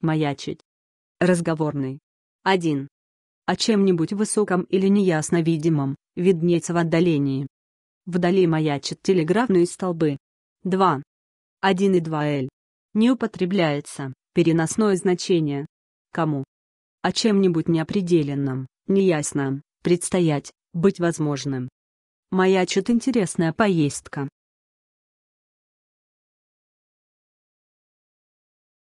маячить. Разговорный. 1. О чем-нибудь высоком или неясно видимом, виднеется в отдалении. Вдали маячат телеграфные столбы. 2. 1 и 2 л. Не употребляется, переносное значение. Кому? О чем-нибудь неопределенном, неясном, предстоять, быть возможным. Маячит интересная поездка,